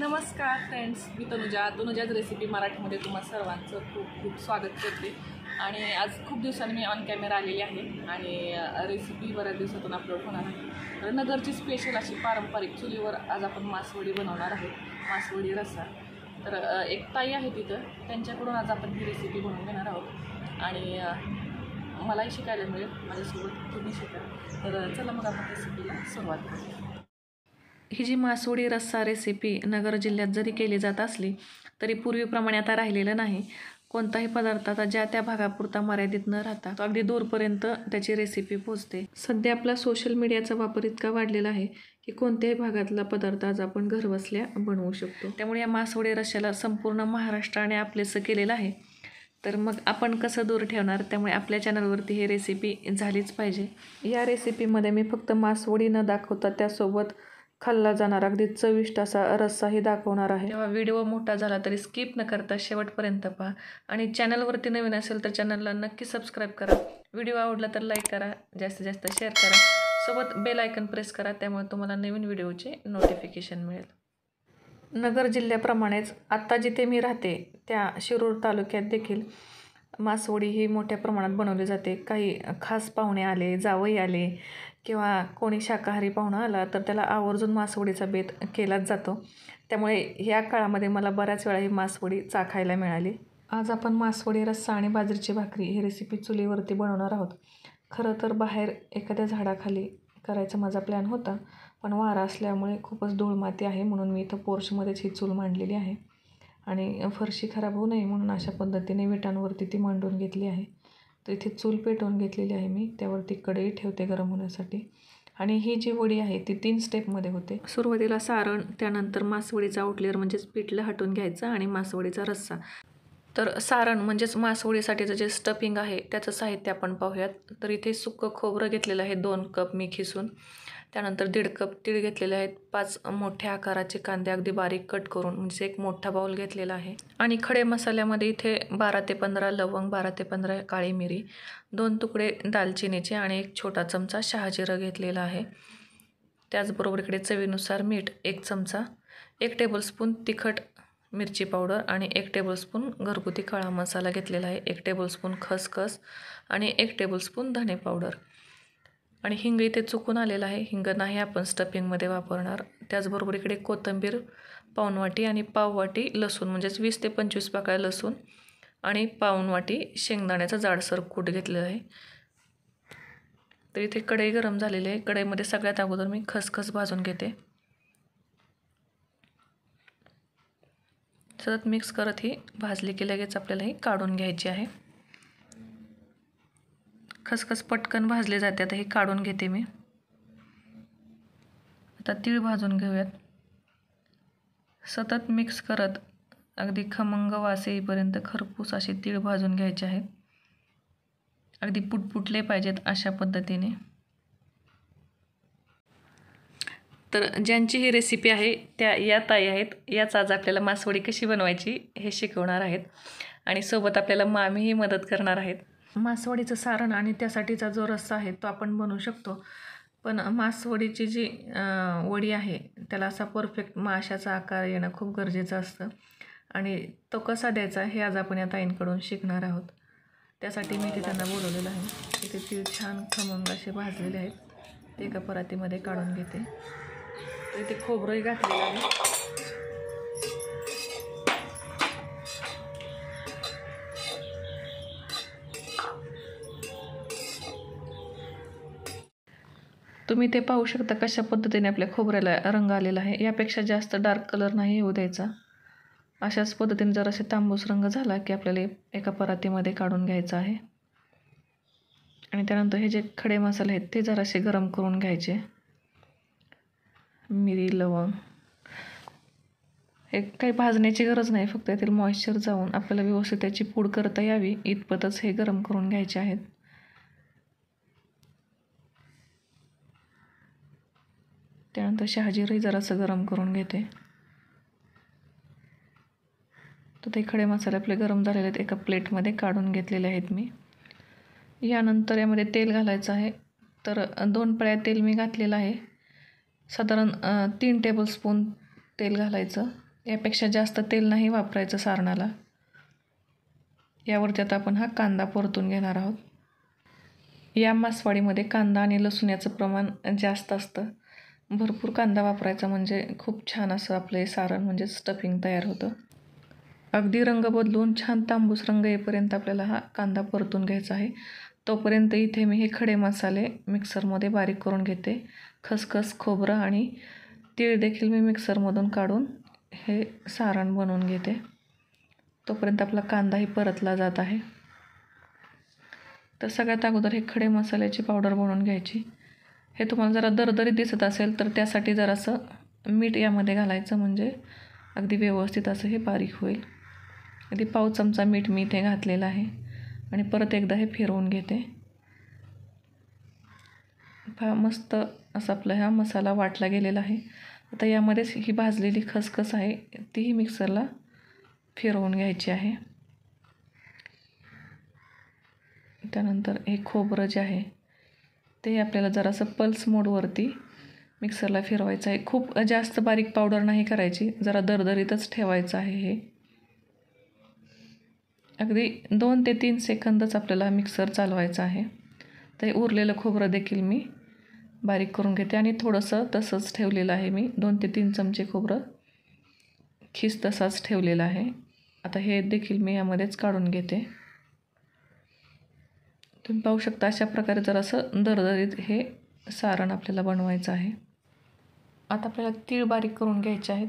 नमस्कार फ्रेंड्स मी तनुजा तनुजाज रेसिपी मराठीमध्ये तुम्हाला सर्वांचं खूप खूप स्वागत करते आणि आज खूप दिवसांनी मी ऑन कॅमेरा आलेली आहे आणि रेसिपी बऱ्याच दिवसातून अपलोड होणार आहे तर नगरची स्पेशल अशी पारंपरिक चुलीवर आज आपण मासवडी बनवणार आहोत मासवडी रसा तर एक ताई आहे तिथं त्यांच्याकडून आज आपण ही रेसिपी बनवून घेणार आहोत आणि मलाही शिकायला मिळेल माझ्यासोबत तुम्ही शिका तर चला मग आपण रेसिपीला सुरुवात करूया ही जी मासोडी रस्सा रेसिपी नगर जिल्ह्यात जरी केली जात असली तरी पूर्वीप्रमाणे आता राहिलेलं नाही कोणताही पदार्थ आता ज्या त्या भागापुरता मर्यादित न राहता तो अगदी दूरपर्यंत त्याची रेसिपी पोचते सध्या आपला सोशल मीडियाचा वापर इतका वाढलेला आहे की कोणत्याही भागातला पदार्थ आज आपण घरबसल्या बनवू शकतो त्यामुळे या मासवडे रश्याला संपूर्ण महाराष्ट्राने आपलेसं केलेलं आहे तर मग आपण कसं दूर ठेवणार त्यामुळे आपल्या चॅनलवरती ही रेसिपी झालीच पाहिजे या रेसिपीमध्ये मी फक्त मासवडी न दाखवता त्यासोबत खाल्ला जाणार अगदी चविष्ट असा रस्साही दाखवणार आहे तेव्हा व्हिडिओ मोठा झाला तरी स्किप न करता शेवटपर्यंत पहा आणि चॅनलवरती नवीन असेल तर चॅनलला नक्की सबस्क्राईब करा व्हिडिओ आवडला तर लाईक करा जास्तीत जास्त शेअर करा सोबत बेल आयकन प्रेस करा त्यामुळे तुम्हाला नवीन व्हिडिओचे नोटिफिकेशन मिळेल नगर जिल्ह्याप्रमाणेच आत्ता जिथे मी राहते त्या शिरूर तालुक्यात देखील मासवडी ही मोठ्या प्रमाणात बनवली जाते काही खास पाहुणे आले जावई आले किंवा कोणी शाकाहारी पाहुणा आला तर त्याला आवर्जून मासवडीचा बेत केलाच जातो त्यामुळे ह्या काळामध्ये मला बऱ्याच वेळा ही मासवडी चाखायला मिळाली आज आपण मासवडी रस्सा आणि बाजरीची भाकरी ही रेसिपी चुलीवरती बनवणार आहोत खरं तर बाहेर एखाद्या झाडाखाली करायचा माझा प्लॅन होता पण वारा असल्यामुळे खूपच धूळमाती आहे म्हणून मी इथं पोर्शमध्येच ही चूल मांडलेली आहे आणि फरशी खराब होऊ नये म्हणून अशा पद्धतीने विटांवरती ती मांडून घेतली आहे तर इथे चूल पेटवून घेतलेली आहे मी त्यावरती कढई ठेवते गरम होण्यासाठी आणि ही जी वडी आहे ती तीन स्टेपमध्ये होते सुरुवातीला सारण त्यानंतर मासवडीचा आउटलेअर म्हणजेच पिठलं हटून घ्यायचं आणि मासवडीचा रस्सा तर सारण म्हणजेच मासवडीसाठीचं जे स्टफिंग आहे त्याचं साहित्य आपण पाहूयात तर इथे सुकं खोबरं घेतलेलं आहे दोन कप मी खिसून त्यानंतर दीड कप तीळ घेतलेले आहेत पाच मोठ्या आकाराचे कांदे अगदी बारीक कट करून म्हणजे एक मोठा बाऊल घेतलेला आहे आणि खडे मसाल्यामध्ये इथे बारा ते पंधरा लवंग बारा ते पंधरा काळी मिरी दोन तुकडे दालचिनीचे आणि एक छोटा चमचा शहाजिरं घेतलेला आहे त्याचबरोबर इकडे चवीनुसार मीठ एक चमचा एक टेबलस्पून तिखट मिरची पावडर आणि एक टेबलस्पून घरगुती काळा मसाला घेतलेला आहे एक टेबलस्पून खसखस आणि एक टेबलस्पून धणे पावडर आणि हिंग इथे चुकून आलेलं आहे हिंग नाही आपण स्टफिंगमध्ये वापरणार त्याचबरोबर इकडे कोथिंबीर वाटी आणि पाववाटी लसूण म्हणजेच वीस ते पंचवीस पाकळ्या लसूण आणि वाटी शेंगदाण्याचा जाडसर कूट घेतलेलं आहे तर इथे कढई गरम झालेली आहे कढईमध्ये सगळ्यात अगोदर मी खसखस भाजून घेते सतत मिक्स करत ही भाजली की लगेच आपल्याला ही काढून घ्यायची आहे खसखस पटकन भाजले जाते आता हे काढून घेते मी आता तीळ भाजून घेऊयात सतत मिक्स करत अगदी खमंग वास येईपर्यंत खरपूस असे तीळ भाजून घ्यायचे आहेत अगदी पुटपुटले पाहिजेत अशा पद्धतीने तर ज्यांची ही रेसिपी आहे त्या या ताई आहेत याच आज आपल्याला मासवडी कशी बनवायची हे शिकवणार आहेत आणि सोबत आपल्याला मामीही मदत करणार आहेत मासवडीचं सारण आणि त्यासाठीचा जो रस्सा आहे तो आपण बनवू शकतो पण मासवडीची जी वडी आहे त्याला असा परफेक्ट माशाचा आकार येणं खूप गरजेचं असतं आणि तो कसा द्यायचा हे आज आपण या ताईंकडून शिकणार आहोत त्यासाठी मी ते त्यांना बोलवलेलं आहे तिथे ती छान खमंग असे भाजलेले आहेत ते एका परातीमध्ये काढून घेते इथे खोबरंही घातलेलं आहे तुम्ही ते पाहू शकता कशा पद्धतीने आपल्या खोबऱ्याला रंग आलेला आहे यापेक्षा जास्त डार्क कलर नाही येऊ द्यायचा अशाच पद्धतीने जर असे तांबूस रंग झाला की आपल्याला एका परातीमध्ये काढून घ्यायचा आहे आणि त्यानंतर हे जे खडे मसाले आहेत ते जरासे गरम करून घ्यायचे मिरी लवंग हे काही भाजण्याची गरज नाही फक्त यातील मॉइश्चर जाऊन आपल्याला व्यवस्थित त्याची पूड करता यावी इतपतच हे गरम करून घ्यायचे आहेत त्यानंतर शहाजीरही जरासं गरम करून घेते तर ते खडे मसाले आपले गरम झालेले आहेत एका प्लेटमध्ये काढून घेतलेले आहेत मी यानंतर यामध्ये तेल घालायचं आहे तर दोन पळ्या तेल मी घातलेलं आहे साधारण तीन टेबलस्पून तेल घालायचं यापेक्षा जास्त तेल नाही वापरायचं सारणाला यावरती आता आपण हा कांदा परतून घेणार आहोत या मासवाडीमध्ये कांदा आणि लसूण याचं प्रमाण जास्त असतं भरपूर कांदा वापरायचा म्हणजे खूप छान असं आपलं सारण म्हणजे स्टफिंग तयार होतं अगदी रंग बदलून छान तांबूस रंग येईपर्यंत आपल्याला हा कांदा परतून घ्यायचा आहे तोपर्यंत इथे मी हे खडे मसाले मिक्सरमध्ये बारीक करून घेते खसखस खोबरं आणि तीळ देखील मी मिक्सरमधून काढून हे सारण बनवून घेते तोपर्यंत आपला कांदाही परतला जात आहे तर सगळ्यात अगोदर हे खडे मसाल्याची पावडर बनवून घ्यायची हे तुम्हाला जरा दरदरीत दिसत असेल तर त्यासाठी जरासं मीठ यामध्ये घालायचं म्हणजे अगदी व्यवस्थित असं हे बारीक होईल अगदी पाव चमचा मीठ मी इथे घातलेलं आहे आणि परत एकदा हे फिरवून घेते फार मस्त असं आपला हा मसाला वाटला गेलेला आहे आता यामध्येच ही भाजलेली खसखस आहे तीही मिक्सरला फिरवून घ्यायची आहे त्यानंतर हे खोबरं जे आहे ते आपल्याला जरासं पल्स मोडवरती मिक्सरला फिरवायचं आहे खूप जास्त बारीक पावडर नाही करायची जरा दरदरीतच ठेवायचं आहे हे अगदी दोन ते तीन सेकंदच आपल्याला मिक्सर चालवायचा आहे ते उरलेलं खोबरं देखील मी बारीक करून घेते आणि थोडंसं तसंच ठेवलेलं आहे मी दोन ते तीन चमचे खोबरं खिस तसाच ठेवलेला आहे आता हे देखील मी यामध्येच काढून घेते तुम्ही पाहू शकता अशा प्रकारे जर असं दरदरीत हे सारण आपल्याला बनवायचं आहे आता आपल्याला तीळ बारीक करून घ्यायचे आहेत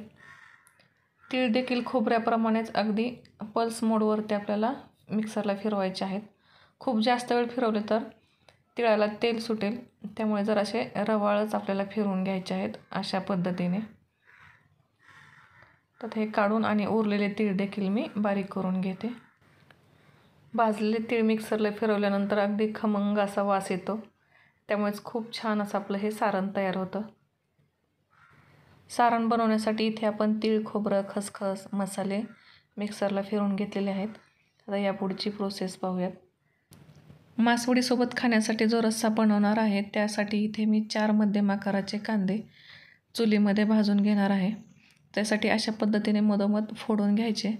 तीळ देखील खोबऱ्याप्रमाणेच अगदी पल्स मोडवरती आपल्याला मिक्सरला फिरवायचे आहेत खूप जास्त वेळ फिरवले तर तिळाला तेल सुटेल त्यामुळे जर असे रवाळच आपल्याला फिरवून घ्यायचे आहेत अशा पद्धतीने तर हे काढून आणि उरलेले तीळ देखील मी बारीक करून घेते भाजलेले तीळ मिक्सरला फिरवल्यानंतर अगदी खमंग असा वास येतो त्यामुळेच खूप छान असं आपलं हे सारण तयार होतं सारण बनवण्यासाठी इथे आपण तीळ खोबरं खसखस मसाले मिक्सरला फिरवून घेतलेले आहेत आता यापुढची प्रोसेस पाहूयात मासवडीसोबत खाण्यासाठी जो रस्सा बनवणार आहे त्यासाठी इथे मी चार मध्यम आकाराचे कांदे चुलीमध्ये भाजून घेणार आहे त्यासाठी अशा पद्धतीने मधोमध फोडून घ्यायचे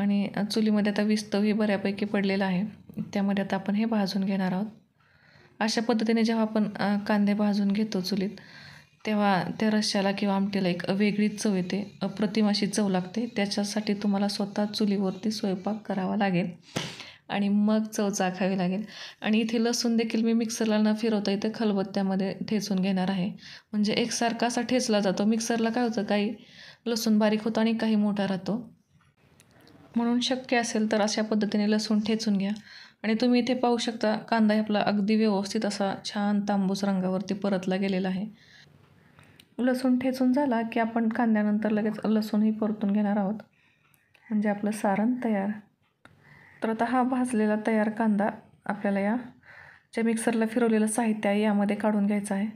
आणि चुलीमध्ये आता विस्तवही बऱ्यापैकी पडलेला आहे त्यामध्ये आता आपण हे भाजून घेणार आहोत अशा पद्धतीने जेव्हा आपण कांदे भाजून घेतो चुलीत तेव्हा त्या रश्श्याला किंवा आमटीला एक वेगळीच चव येते अप्रतिम अशी चव लागते त्याच्यासाठी तुम्हाला स्वतः चुलीवरती स्वयंपाक करावा लागेल आणि मग चव चाखावी लागेल आणि इथे लसूण देखील मी मिक्सरला न फिरवता इथे खलबत्त्यामध्ये ठेचून घेणार आहे म्हणजे एकसारखा असा ठेचला जातो मिक्सरला काय होतं काही लसूण बारीक होतं आणि काही मोठा राहतो म्हणून शक्य असेल तर अशा पद्धतीने लसूण ठेचून घ्या आणि तुम्ही इथे पाहू शकता कांदा आपला अगदी व्यवस्थित असा छान तांबूस रंगावरती परतला गेलेला आहे लसूण ठेचून झाला की आपण कांद्यानंतर लगेच लसूणही परतून घेणार आहोत म्हणजे आपलं सारण तयार तर आता हा भाजलेला तयार कांदा आपल्याला या जे मिक्सरला फिरवलेलं साहित्य आहे यामध्ये काढून घ्यायचं आहे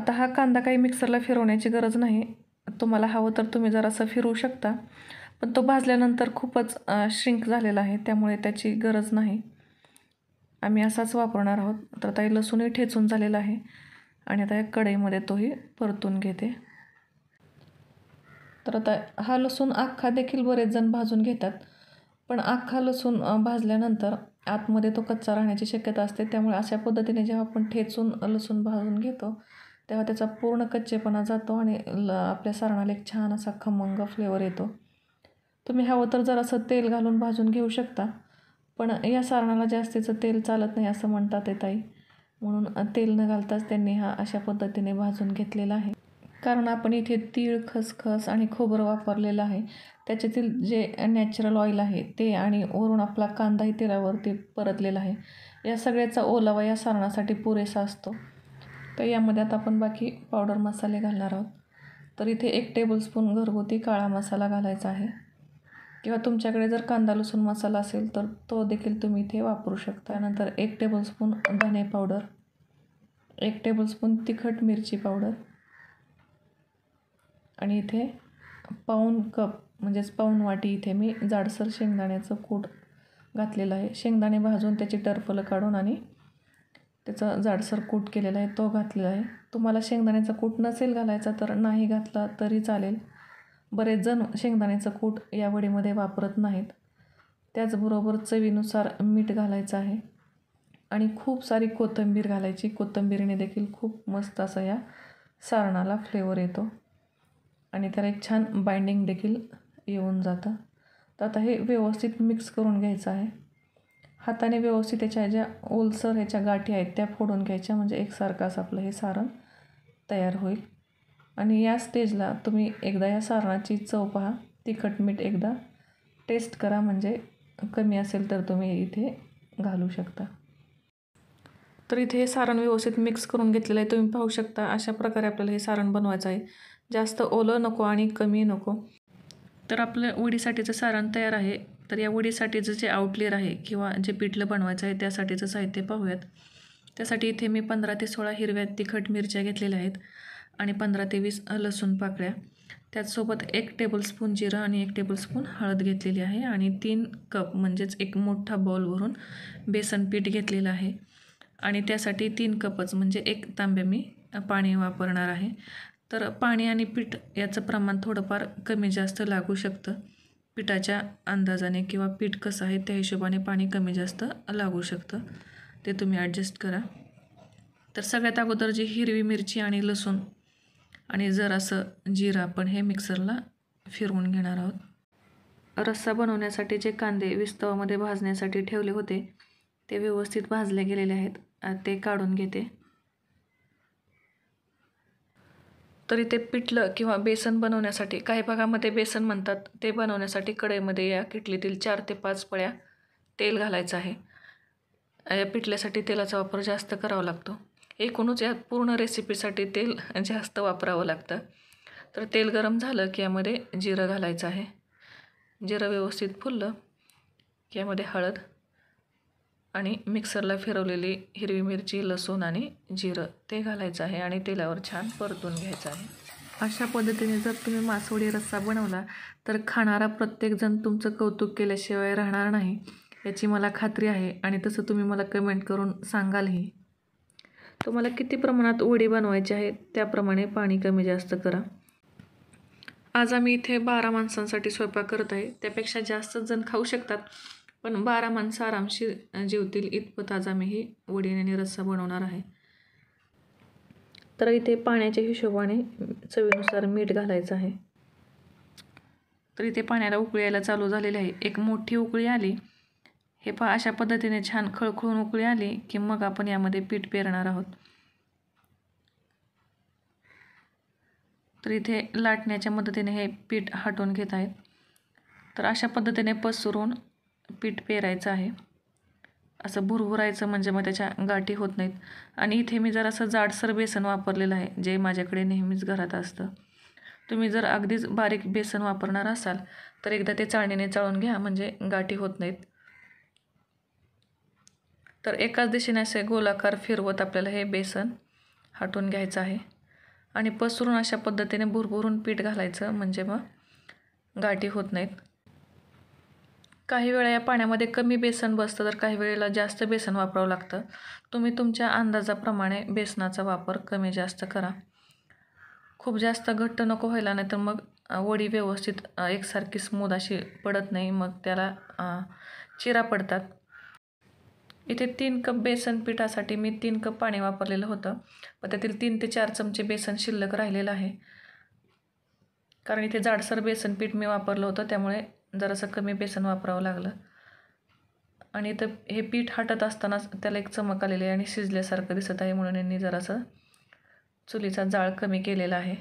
आता हा कांदा काही मिक्सरला फिरवण्याची गरज नाही तुम्हाला हवं तर तुम्ही जरासं फिरवू शकता पण तो भाजल्यानंतर खूपच श्रिंक झालेला आहे त्यामुळे त्याची गरज नाही आम्ही असाच वापरणार आहोत तर ताई लसूणही ठेचून झालेला आहे आणि आता या कढईमध्ये तोही परतून घेते तर आता हा लसूण अख्खा देखील बरेच जण भाजून घेतात पण अख्खा लसूण भाजल्यानंतर आतमध्ये तो कच्चा राहण्याची शक्यता असते त्यामुळे अशा पद्धतीने जेव्हा आपण ठेचून लसूण भाजून घेतो तेव्हा त्याचा पूर्ण कच्चेपणा जातो आणि ल आपल्या सरणाला एक छान असा खमंग फ्लेवर येतो तुम्ही हवं तर जरासं तेल घालून भाजून घेऊ शकता पण या सारणाला जास्तीचं तेल चालत नाही असं म्हणतात ते ताई म्हणून तेल न घालताच त्यांनी हा अशा पद्धतीने भाजून घेतलेला आहे कारण आपण इथे तीळ खसखस आणि खोबरं वापरलेलं आहे त्याच्यातील जे नॅचरल ऑइल आहे ते आणि वरून आपला कांदाही तेलावरती परतलेला आहे या सगळ्याचा ओलावा या सारणासाठी पुरेसा असतो तर यामध्ये आता आपण बाकी पावडर मसाले घालणार आहोत तर इथे एक टेबलस्पून घरगुती काळा मसाला घालायचा आहे किंवा तुमच्याकडे जर कांदा लसूण मसाला असेल तर तो देखील तुम्ही इथे वापरू शकता नंतर एक टेबलस्पून धने पावडर एक टेबलस्पून तिखट मिरची पावडर आणि इथे पाऊन कप म्हणजेच पाऊन वाटी इथे मी जाडसर शेंगदाण्याचं कूट घातलेलं आहे शेंगदाणे भाजून त्याची टरफलं काढून आणि त्याचं जाडसर कूट केलेला आहे तो घातलेला आहे तुम्हाला शेंगदाण्याचा कूट नसेल घालायचा तर नाही घातला तरी चालेल बरेच जण शेंगदाण्याचं कूट या वडीमध्ये वापरत नाहीत त्याचबरोबर चवीनुसार मीठ घालायचं आहे आणि खूप सारी कोथिंबीर घालायची कोथिंबीरीने देखील खूप मस्त असा या सारणाला फ्लेवर येतो आणि त्याला एक छान बाइंडिंग देखील येऊन जातं तर आता हे व्यवस्थित मिक्स करून घ्यायचं आहे हाताने व्यवस्थित त्याच्या ज्या ओलसर ह्याच्या गाठी आहेत त्या फोडून घ्यायच्या म्हणजे एकसारखं असं आपलं हे सारण तयार होईल आणि या स्टेजला तुम्ही एकदा या सारणाची चव पहा तिखट मीठ एकदा टेस्ट करा म्हणजे कमी असेल तर तुम्ही इथे घालू शकता तर इथे हे सारण व्यवस्थित मिक्स करून घेतलेलं आहे तुम्ही पाहू शकता अशा प्रकारे आपल्याला हे सारण बनवायचं आहे जास्त ओलं नको आणि कमी नको तर आपलं वडीसाठीचं सारण तयार आहे तर या वडीसाठीचं जे आउटलेअर आहे किंवा जे पिठलं बनवायचं आहे त्यासाठीचं साहित्य पाहूयात त्यासाठी इथे मी पंधरा ते सोळा हिरव्या तिखट मिरच्या घेतलेल्या आहेत आणि पंधरा ते वीस लसूण पाकळ्या त्याचसोबत एक टेबलस्पून जिरं आणि एक टेबलस्पून हळद घेतलेली आहे आणि तीन कप म्हणजेच एक मोठा बॉल भरून बेसन पीठ घेतलेलं आहे आणि त्यासाठी तीन कपच म्हणजे एक तांबे मी पाणी वापरणार आहे तर पाणी आणि पीठ याचं प्रमाण थोडंफार कमी जास्त लागू शकतं पिठाच्या अंदाजाने किंवा पीठ कसं आहे त्या हिशोबाने पाणी कमी जास्त लागू शकतं ते तुम्ही ॲडजस्ट करा तर सगळ्यात अगोदर जी हिरवी मिरची आणि लसूण आणि जर असं जिरा आपण हे मिक्सरला फिरवून घेणार आहोत रस्सा बनवण्यासाठी जे कांदे विस्तवामध्ये भाजण्यासाठी ठेवले होते ते व्यवस्थित भाजले गेलेले आहेत ते काढून घेते तर इथे पिठलं किंवा बेसन बनवण्यासाठी काही भागामध्ये बेसन म्हणतात ते बनवण्यासाठी कढईमध्ये या किटलीतील चार ते पाच पळ्या तेल घालायचं आहे या पिठल्यासाठी तेलाचा वापर जास्त करावा लागतो एकूणच या पूर्ण रेसिपीसाठी तेल जास्त वापरावं लागतं तर तेल गरम झालं की यामध्ये जिरं घालायचं आहे जिरं व्यवस्थित फुललं की यामध्ये हळद आणि मिक्सरला फिरवलेली हिरवी मिरची लसूण आणि जिरं ते घालायचं आहे आणि तेलावर छान परतून घ्यायचं आहे अशा पद्धतीने जर तुम्ही मासवडी रस्सा बनवला तर खाणारा प्रत्येकजण तुमचं कौतुक केल्याशिवाय राहणार नाही याची मला खात्री आहे आणि तसं तुम्ही मला कमेंट करून सांगालही तुम्हाला किती प्रमाणात वडी बनवायची आहे त्याप्रमाणे पाणी कमी जास्त करा आज आम्ही इथे बारा माणसांसाठी स्वयंपाक करत आहे त्यापेक्षा जास्त जण खाऊ शकतात पण बारा माणसं आरामशी जेवतील इतपत आज आम्ही ही वडी आणि रस्सा बनवणार आहे तर इथे पाण्याच्या हिशोबाने चवीनुसार मीठ घालायचं आहे तर इथे पाण्याला उकळी यायला चालू झालेली आहे एक मोठी उकळी आली हे पहा अशा पद्धतीने छान खळखळून उकळी आली की मग आपण यामध्ये पीठ पेरणार आहोत तर इथे लाटण्याच्या मदतीने हे पीठ हटवून घेत आहेत तर अशा पद्धतीने पसरून पीठ पेरायचं आहे असं भुरभुरायचं म्हणजे मग त्याच्या गाठी होत नाहीत आणि इथे मी जर असं जाडसर बेसन वापरलेलं आहे जे माझ्याकडे नेहमीच घरात असतं तुम्ही जर अगदीच बारीक बेसन वापरणार असाल तर एकदा ते चाळणीने चाळून घ्या म्हणजे गाठी होत नाहीत तर एकाच दिशेने असे गोलाकार फिरवत आपल्याला हे बेसन हटवून घ्यायचं आहे आणि पसरून अशा पद्धतीने भुरभुरून पीठ घालायचं म्हणजे मग गाठी होत नाहीत काही वेळा या पाण्यामध्ये कमी बेसन बसतं तर काही वेळेला जास्त बेसन वापरावं लागतं तुम्ही तुमच्या अंदाजाप्रमाणे बेसनाचा वापर कमी जास्त करा खूप जास्त घट्ट नको व्हायला नाही तर मग वडी व्यवस्थित एकसारखी स्मूद अशी पडत नाही मग त्याला चिरा पडतात इथे तीन कप बेसन पिठासाठी मी तीन कप पाणी वापरलेलं होतं पण त्यातील तीन ते चार चमचे बेसन शिल्लक राहिलेलं आहे कारण इथे जाडसर बेसन पीठ मी वापरलं होतं त्यामुळे जरासं कमी बेसन वापरावं लागलं आणि इथं हे पीठ हटत असताना त्याला एक चमक आलेली आहे आणि शिजल्यासारखं दिसत आहे म्हणून यांनी जरासं चुलीचा जाळ कमी केलेला आहे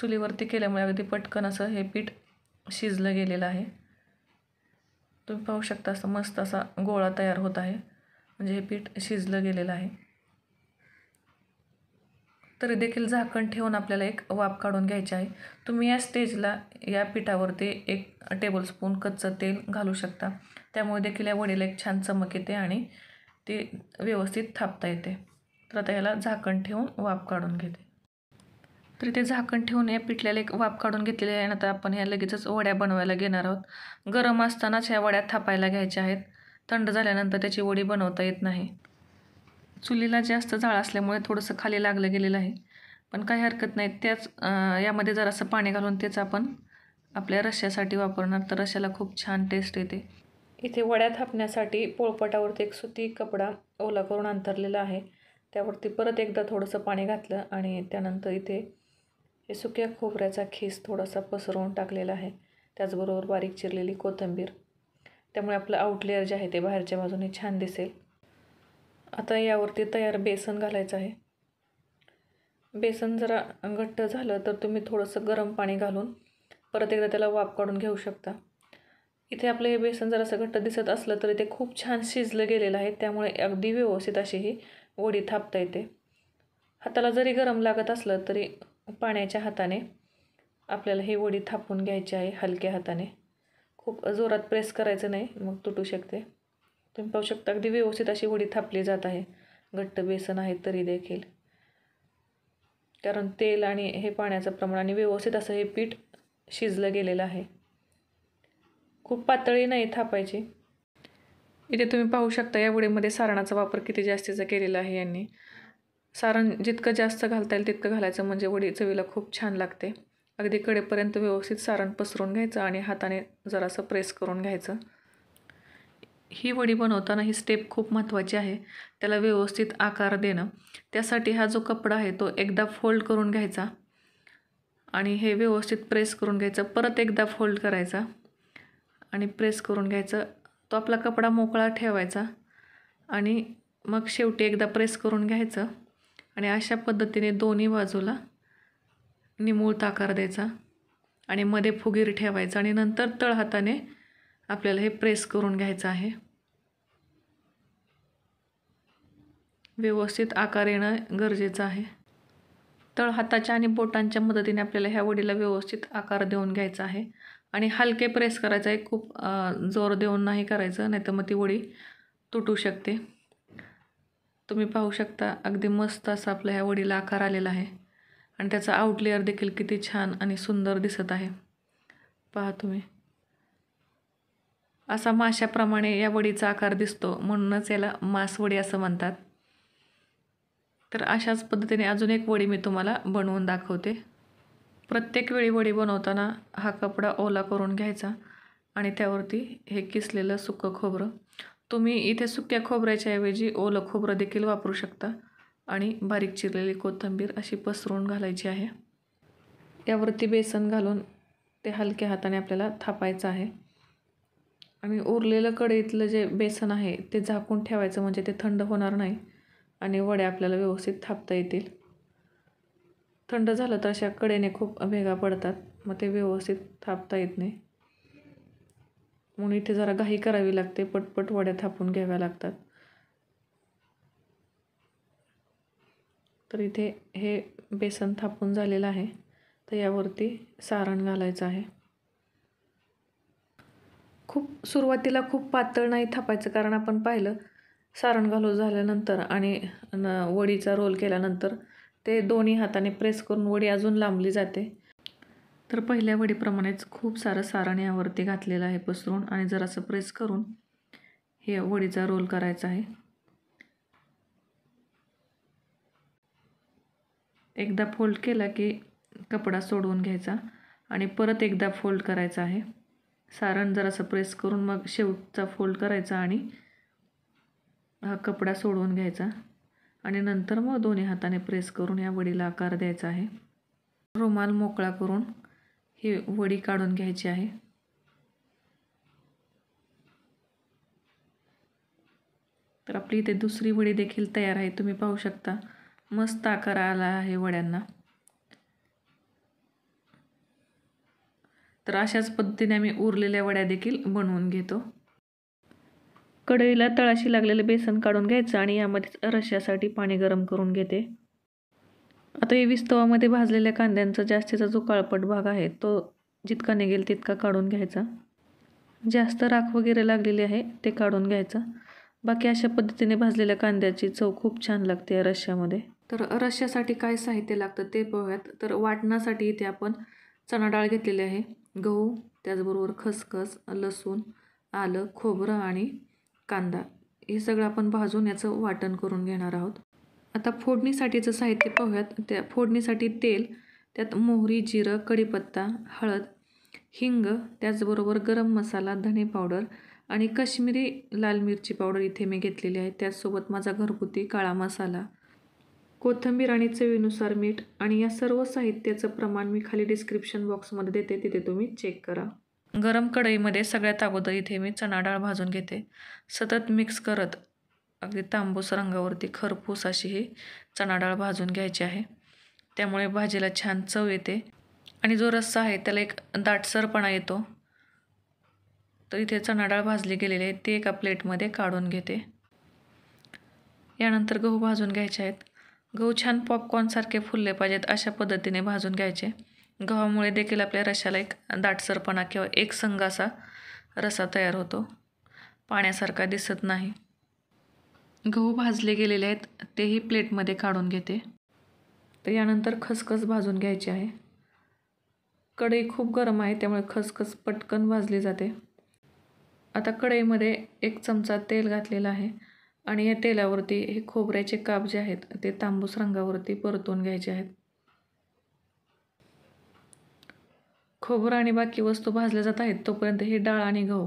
चुलीवरती केल्यामुळे अगदी पटकन असं हे पीठ शिजलं गेलेलं आहे तुम्ही पाहू शकता असं मस्त असा गोळा तयार होत आहे म्हणजे हे पीठ शिजलं गेलेलं आहे तरी देखील झाकण ठेवून आपल्याला एक वाफ काढून घ्यायचे आहे तुम्ही या स्टेजला या पिठावरती एक टेबलस्पून कच्चं तेल घालू शकता त्यामुळे देखील या वडीला एक छान चमक येते आणि ते व्यवस्थित थापता येते तर आता याला झाकण ठेवून वाफ काढून घेते तर ते झाकण ठेवून या पिठल्याला एक वाफ काढून घेतलेले आहे आता आपण ह्या लगेचच वड्या बनवायला घेणार आहोत गरम असतानाच ह्या वड्या थापायला घ्यायच्या आहेत थंड झाल्यानंतर त्याची वडी बनवता येत नाही चुलीला जास्त जाळ असल्यामुळे थोडंसं खाली लागलं गेलेलं आहे पण काही हरकत नाही त्याच यामध्ये जरासं पाणी घालून तेच आपण आपल्या रश्यासाठी वापरणार तर रश्याला खूप छान टेस्ट येते इथे वड्या थापण्यासाठी पोळपटावरती एक सुती कपडा ओला करून अंतरलेला आहे त्यावरती परत एकदा थोडंसं पाणी घातलं आणि त्यानंतर इथे हे सुक्या खोबऱ्याचा खेस थोडासा पसरवून टाकलेला आहे त्याचबरोबर बारीक चिरलेली कोथिंबीर त्यामुळे आपलं आउटलेअर जे आहे ते बाहेरच्या बाजूने छान दिसेल आता यावरती तयार बेसन घालायचं आहे बेसन जरा घट्ट झालं तर तुम्ही थोडंसं गरम पाणी घालून परत एकदा त्याला वाफ काढून घेऊ शकता इथे आपलं हे बेसन असं घट्ट दिसत असलं तरी ते खूप छान शिजलं गेलेलं आहे त्यामुळे अगदी व्यवस्थित अशी ही वडी थापता येते हाताला जरी गरम लागत असलं तरी पाण्याच्या हाताने आपल्याला ही वडी थापून घ्यायची आहे हलक्या हाताने खूप जोरात प्रेस करायचं नाही मग तुटू शकते तुम्ही पाहू शकता अगदी व्यवस्थित अशी वडी थापली जात आहे घट्ट बेसन आहे तरी देखील कारण तेल आणि हे पाण्याचं प्रमाण आणि व्यवस्थित असं हे पीठ शिजलं गेलेलं आहे खूप पातळी नाही थापायची इथे तुम्ही पाहू शकता या वडीमध्ये सारणाचा वापर किती जास्तीचा केलेला आहे यांनी सारण जितकं जास्त घालता येईल तितकं घालायचं म्हणजे वडी चवीला खूप छान लागते अगदी कडेपर्यंत व्यवस्थित सारण पसरून घ्यायचं आणि हाताने जरासं प्रेस करून घ्यायचं ही वडी बनवताना ही स्टेप खूप महत्त्वाची आहे त्याला व्यवस्थित आकार देणं त्यासाठी हा जो कपडा आहे तो एकदा फोल्ड करून घ्यायचा आणि हे व्यवस्थित प्रेस करून घ्यायचं परत एकदा फोल्ड करायचा आणि प्रेस करून घ्यायचं तो आपला कपडा मोकळा ठेवायचा आणि मग शेवटी एकदा प्रेस करून घ्यायचं आणि अशा पद्धतीने दोन्ही बाजूला निमूळ आकार द्यायचा आणि मध्ये फुगीर ठेवायचा आणि नंतर तळहाताने आपल्याला हे प्रेस करून घ्यायचं आहे व्यवस्थित आकार येणं गरजेचं आहे तळहाताच्या आणि बोटांच्या मदतीने आपल्याला ह्या वडीला व्यवस्थित आकार देऊन घ्यायचा आहे आणि हलके प्रेस करायचं आहे खूप जोर देऊन नाही करायचं नाहीतर मग ती वडी तुटू शकते तुम्ही पाहू शकता अगदी मस्त असा आपल्या ह्या वडीला आकार आलेला आहे आणि त्याचा आउटलेअर देखील किती छान आणि सुंदर दिसत आहे पहा तुम्ही असा माशाप्रमाणे या वडीचा आकार दिसतो म्हणूनच याला मासवडी असं म्हणतात तर अशाच पद्धतीने अजून एक वडी मी तुम्हाला बनवून दाखवते प्रत्येक वेळी वडी बनवताना हा कपडा ओला करून घ्यायचा आणि त्यावरती हे किसलेलं सुकं खोबरं तुम्ही इथे सुक्या खोबऱ्याच्या ऐवजी ओलं खोबरं देखील वापरू शकता आणि बारीक चिरलेली कोथिंबीर अशी पसरून घालायची आहे यावरती बेसन घालून ते हलक्या हाताने आपल्याला थापायचं आहे आणि उरलेलं कढईतलं जे बेसन आहे ते झाकून ठेवायचं म्हणजे ते थंड होणार नाही आणि वड्या आपल्याला व्यवस्थित थापता येतील थंड झालं तर अशा कडेने खूप भेगा पडतात मग ते व्यवस्थित थापता येत नाही म्हणून इथे जरा घाई करावी लागते पटपट वड्या थापून घ्याव्या लागतात तर इथे हे बेसन थापून झालेलं आहे तर यावरती सारण घालायचं आहे खूप सुरुवातीला खूप पातळ नाही थापायचं कारण आपण पाहिलं सारण घालून झाल्यानंतर आणि वडीचा रोल केल्यानंतर ते दोन्ही हाताने प्रेस करून वडी अजून लांबली जाते तर पहिल्या वडीप्रमाणेच खूप सारं सारण यावरती घातलेलं आहे पसरून आणि जरासं प्रेस करून हे वडीचा रोल करायचा आहे एकदा फोल्ड केला की कपडा सोडवून घ्यायचा आणि परत एकदा फोल्ड करायचा आहे सारण जरासं प्रेस करून मग शेवटचा फोल्ड करायचा आणि हा कपडा सोडवून घ्यायचा आणि नंतर मग दोन्ही हाताने प्रेस करून या वडीला आकार द्यायचा आहे रुमाल मोकळा करून ही वडी काढून घ्यायची आहे तर आपली इथे दुसरी वडी देखील तयार आहे तुम्ही पाहू शकता मस्त आकार आला आहे वड्यांना तर अशाच पद्धतीने आम्ही उरलेल्या वड्या देखील बनवून घेतो कढईला तळाशी लागलेलं बेसन काढून घ्यायचं आणि यामध्येच रश्यासाठी पाणी गरम करून घेते आता हे विस्तवामध्ये भाजलेल्या कांद्यांचा जास्तीचा जो काळपट भाग आहे तो जितका निघेल तितका काढून घ्यायचा जास्त राख वगैरे लागलेली आहे ते काढून घ्यायचं बाकी अशा पद्धतीने भाजलेल्या कांद्याची चव खूप छान लागते या रश्श्यामध्ये तर रश्श्यासाठी काय साहित्य लागतं ते पाहूयात तर वाटणासाठी इथे आपण चणा डाळ घेतलेली आहे गहू त्याचबरोबर खसखस लसूण आलं खोबरं आणि कांदा हे सगळं आपण भाजून याचं वाटण करून घेणार आहोत आता फोडणीसाठीचं साहित्य पाहूयात त्या फोडणीसाठी तेल त्यात मोहरी जिरं कढीपत्ता हळद हिंग त्याचबरोबर गरम मसाला धने पावडर आणि कश्मीरी लाल मिरची पावडर इथे मी घेतलेली आहे त्याचसोबत माझा घरगुती काळा मसाला कोथंबीर आणि चवीनुसार मीठ आणि या सर्व साहित्याचं प्रमाण मी खाली डिस्क्रिप्शन बॉक्समध्ये देते तिथे तुम्ही चेक करा गरम कढईमध्ये सगळ्यात अगोदर इथे मी चणा डाळ भाजून घेते सतत मिक्स करत अगदी तांबूस रंगावरती खरपूस अशी ही चणा भाजून घ्यायची आहे त्यामुळे भाजीला छान चव येते आणि जो रस्सा आहे त्याला एक दाटसरपणा येतो तर इथे चणाडाळ भाजली गेलेली आहे ती एका प्लेटमध्ये काढून घेते यानंतर गहू भाजून घ्यायचे आहेत गहू छान पॉपकॉर्नसारखे फुलले पाहिजेत अशा पद्धतीने भाजून घ्यायचे गव्हामुळे देखील आपल्या रशाला एक दाटसरपणा किंवा एक संघ असा रसा तयार होतो पाण्यासारखा दिसत नाही गहू भाजले गेलेले आहेत तेही प्लेटमध्ये काढून घेते तर यानंतर खसखस भाजून घ्यायची आहे कढई खूप गरम आहे त्यामुळे खसखस पटकन भाजली जाते आता कढईमध्ये एक चमचा तेल घातलेला आहे आणि या तेलावरती हे खोबऱ्याचे काप जे आहेत ते तांबूस रंगावरती परतून घ्यायचे आहेत खोबरं आणि बाकी वस्तू भाजल्या जात आहेत तोपर्यंत हे डाळ आणि गहू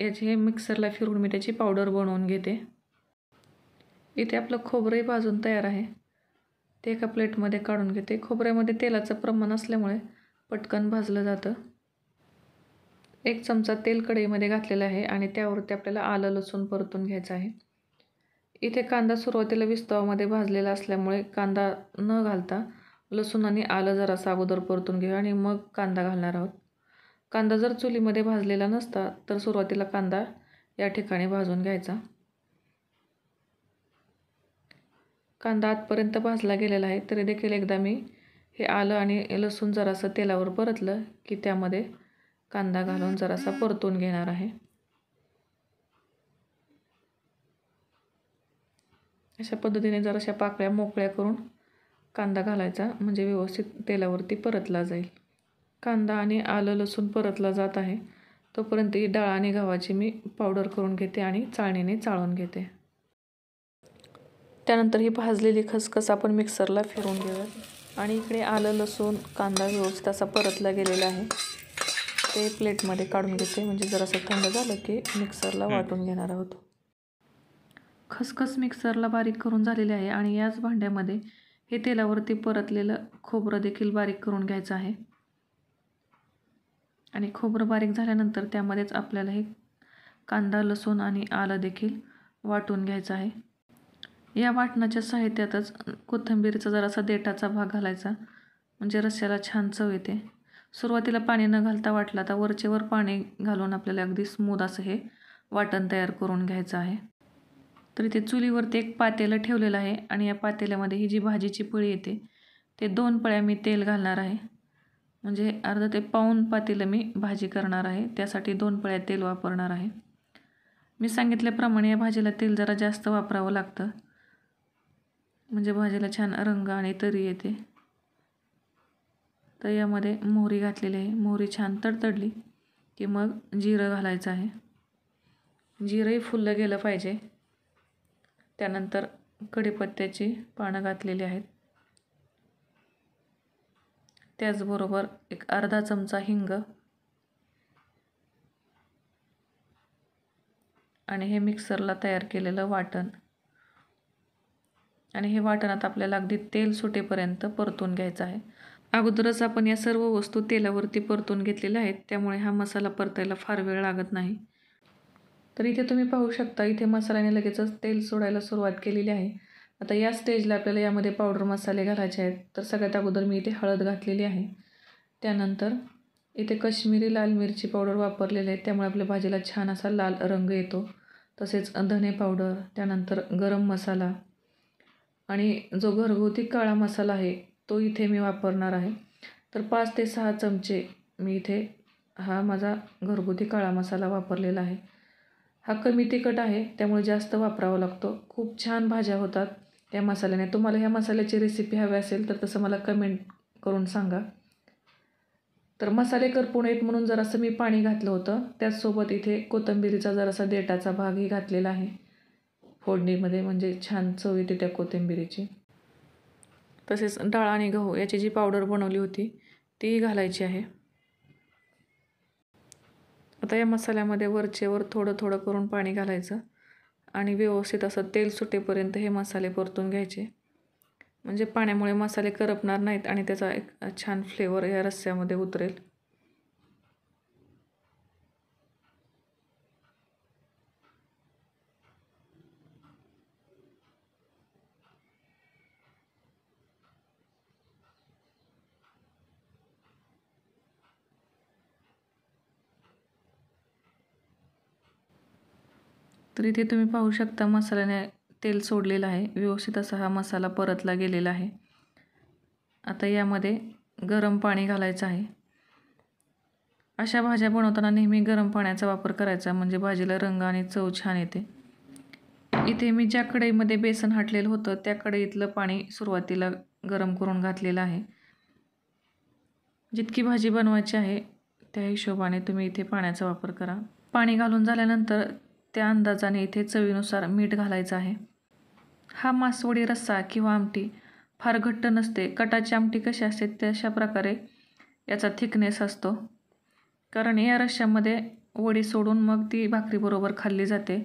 याचे हे मिक्सरला फिरून मी त्याची पावडर बनवून घेते इथे आपलं खोबरंही भाजून तयार आहे ते एका प्लेटमध्ये काढून घेते खोबऱ्यामध्ये तेलाचं प्रमाण असल्यामुळे पटकन भाजलं जातं एक चमचा तेल कढईमध्ये घातलेला आहे आणि त्यावरती आपल्याला आलं लसूण परतून घ्यायचं आहे इथे कांदा सुरुवातीला विस्तवामध्ये भाजलेला असल्यामुळे कांदा न घालता लसूण आणि आलं जरासा अगोदर परतून घेऊ आणि मग कांदा घालणार आहोत कांदा जर चुलीमध्ये भाजलेला नसता तर सुरुवातीला कांदा या ठिकाणी भाजून घ्यायचा कांदा आतपर्यंत भाजला गेलेला आहे तरी देखील एकदा मी हे आलं आणि लसूण जरासं तेलावर परतलं की त्यामध्ये कांदा घालून जरासा परतून घेणार आहे अशा पद्धतीने जराशा पाकळ्या मोकळ्या करून कांदा घालायचा म्हणजे व्यवस्थित तेलावरती परतला जाईल कांदा आणि आलं लसूण परतला जात आहे तोपर्यंत ही डाळ आणि गव्हाची मी पावडर करून घेते आणि चाळणीने चाळून घेते त्यानंतर ही भाजलेली खसखस आपण मिक्सरला फिरून घेऊयात आणि इकडे आलं लसूण कांदा व्यवस्थित असा परतला गेलेला आहे ते प्लेटमध्ये काढून घेते म्हणजे जरासं थंड झालं की मिक्सरला वाटून घेणार आहोत खसखस मिक्सरला बारीक करून झालेली आहे आणि याच भांड्यामध्ये हे तेलावरती परतलेलं खोबरं देखील बारीक करून घ्यायचं आहे आणि खोबरं बारीक झाल्यानंतर त्यामध्येच आपल्याला हे कांदा लसूण आणि आलं देखील वाटून घ्यायचं आहे या वाटणाच्या साहित्यातच कोथिंबीरचा जरासा देठाचा भाग घालायचा म्हणजे रस्स्याला छान चव येते सुरुवातीला पाणी न घालता वाटला तर वरचेवर पाणी घालून आपल्याला अगदी स्मूद असं हे वाटण तयार करून घ्यायचं आहे तर इथे चुलीवरती एक पातेलं ठेवलेलं आहे आणि या पातेल्यामध्ये ही जी भाजीची पळी येते ते दोन पळ्या मी तेल घालणार आहे म्हणजे अर्ध ते पाऊन पातेलं मी भाजी करणार आहे त्यासाठी दोन पळ्या तेल वापरणार आहे मी सांगितल्याप्रमाणे या भाजीला तेल जरा जास्त वापरावं लागतं म्हणजे भाजीला छान रंग आणि तरी येते तर यामध्ये मोहरी घातलेली आहे मोहरी छान तडतडली की मग जिरं घालायचं आहे जिरंही फुललं गेलं पाहिजे त्यानंतर कढीपत्त्याची पानं घातलेली आहेत त्याचबरोबर एक अर्धा चमचा हिंग आणि हे मिक्सरला तयार केलेलं वाटण आणि हे वाटणात आपल्याला अगदी तेल सुटेपर्यंत परतून घ्यायचं आहे अगोदरच आपण या सर्व वस्तू तेलावरती परतून घेतलेल्या आहेत त्यामुळे हा मसाला परतायला फार वेळ लागत नाही तर इथे तुम्ही पाहू शकता इथे मसाल्याने लगेचच तेल सोडायला सुरुवात केलेली आहे आता या स्टेजला आपल्याला यामध्ये पावडर मसाले घालायचे आहेत तर सगळ्यात अगोदर मी इथे हळद घातलेली आहे त्यानंतर इथे कश्मीरी लाल मिरची पावडर वापरलेली आहे त्यामुळे आपल्या भाजीला छान असा लाल रंग येतो तसेच धने पावडर त्यानंतर गरम मसाला आणि जो घरगुती काळा मसाला आहे तो इथे मी वापरणार आहे तर पाच ते सहा चमचे मी इथे हा माझा घरगुती काळा मसाला वापरलेला आहे हा कमी तिखट आहे त्यामुळे जास्त वापरावा लागतो खूप छान भाज्या होतात त्या मसाल्याने तुम्हाला ह्या मसाल्याची रेसिपी हवी असेल तर तसं मला कमेंट करून सांगा तर मसाले करपून येत म्हणून जरासं मी पाणी घातलं होतं त्याचसोबत इथे कोथंबिरीचा जरासा देटाचा भागही घातलेला आहे फोडणीमध्ये म्हणजे छान चव येते त्या कोथिंबिरीची तसेच डाळ आणि गहू याची जी पावडर बनवली होती ती घालायची आहे आता या मसाल्यामध्ये वरचेवर थोडं थोडं करून पाणी घालायचं आणि व्यवस्थित असं तेल सुटेपर्यंत हे मसाले परतून घ्यायचे म्हणजे पाण्यामुळे मसाले करपणार नाहीत आणि त्याचा एक छान फ्लेवर या रस्स्यामध्ये उतरेल तर इथे तुम्ही पाहू शकता मसाल्याने तेल सोडलेलं आहे व्यवस्थित असा हा मसाला परतला गेलेला आहे आता यामध्ये गरम पाणी घालायचं आहे अशा भाज्या बनवताना नेहमी गरम पाण्याचा वापर करायचा म्हणजे भाजीला रंग आणि चव छान येते इथे मी ज्या कढईमध्ये बेसन हाटलेलं होतं त्या कढईतलं पाणी सुरुवातीला गरम करून घातलेलं आहे जितकी भाजी बनवायची आहे त्या हिशोबाने तुम्ही इथे पाण्याचा वापर करा पाणी घालून झाल्यानंतर त्या अंदाजाने इथे चवीनुसार मीठ घालायचं आहे हा मासवडी रस्सा किंवा आमटी फार घट्ट नसते कटाची आमटी कशी असते अशा प्रकारे याचा थिकनेस असतो कारण या रश्श्यामध्ये वडी सोडून मग ती भाकरीबरोबर खाल्ली जाते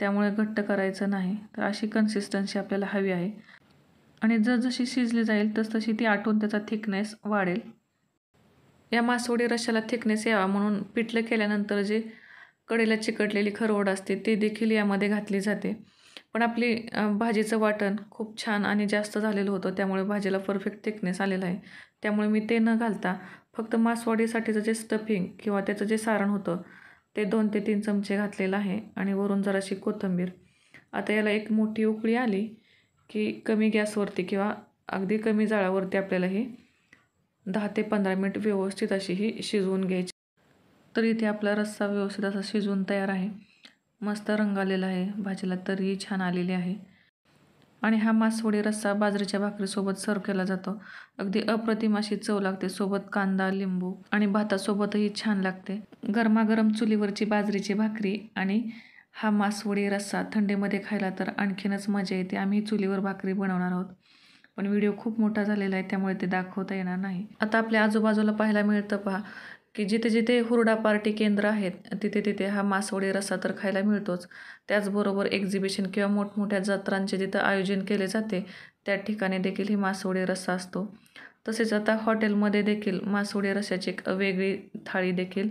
त्यामुळे घट्ट करायचं नाही तर अशी कन्सिस्टन्सी आपल्याला हवी आहे आणि जशी शिजली जाईल तसतशी ती आटून त्याचा थिकनेस वाढेल या मासवडी रश्श्याला थिकनेस यावा म्हणून पिठलं केल्यानंतर जे कडेला चिकटलेली खरवड असते ते देखील यामध्ये घातली जाते पण आपली भाजीचं वाटण खूप छान आणि जास्त झालेलं होतं त्यामुळे भाजीला परफेक्ट थिकनेस आलेला आहे त्यामुळे मी ते न घालता फक्त मासवाडीसाठीचं जे स्टफिंग किंवा त्याचं जे सारण होतं ते दोन ते तीन चमचे घातलेलं आहे आणि वरून जराशी कोथिंबीर आता याला एक मोठी उकळी आली की कमी गॅसवरती किंवा अगदी कमी जाळावरती आपल्याला ही दहा ते पंधरा मिनिट व्यवस्थित अशी ही शिजवून घ्यायची तर इथे आपला रस्सा व्यवस्थित असा शिजवून तयार आहे मस्त रंग आलेला आहे भाजीला तरी छान आलेली आहे आणि हा मासवडी रस्सा बाजरीच्या भाकरीसोबत सर्व केला जातो अगदी अप्रतिम अशी चव लागते सोबत कांदा लिंबू आणि भातासोबतही छान लागते गरमागरम चुलीवरची बाजरीची भाकरी आणि हा मासवडी रस्सा थंडीमध्ये खायला तर आणखीनच मजा येते आम्ही चुलीवर भाकरी बनवणार आहोत पण व्हिडिओ खूप मोठा झालेला आहे त्यामुळे ते दाखवता येणार नाही आता आपल्या आजूबाजूला पाहायला मिळतं पहा की जिथे जिथे हुरडा पार्टी केंद्र आहेत तिथे तिथे हा मासवडी रस्सा तर खायला मिळतोच त्याचबरोबर एक्झिबिशन किंवा मोठमोठ्या जत्रांचे जिथं आयोजन केले जाते त्या ठिकाणी देखील ही मासवडी रस्सा असतो तसेच आता हॉटेलमध्ये देखील मासवडी रस्स्याची एक वेगळी थाळी देखील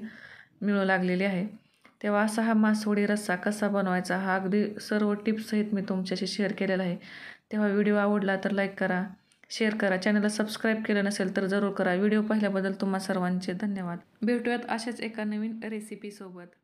मिळू लागलेली आहे तेव्हा असा हा मासवडी रस्सा कसा बनवायचा हा अगदी सर्व टिप्ससहित मी तुमच्याशी शेअर केलेला आहे तेव्हा व्हिडिओ आवडला तर लाईक करा शेअर करा चॅनलला सबस्क्राईब केलं नसेल तर जरूर करा व्हिडिओ पाहिल्याबद्दल तुम्हा सर्वांचे धन्यवाद भेटूयात अशाच एका नवीन रेसिपीसोबत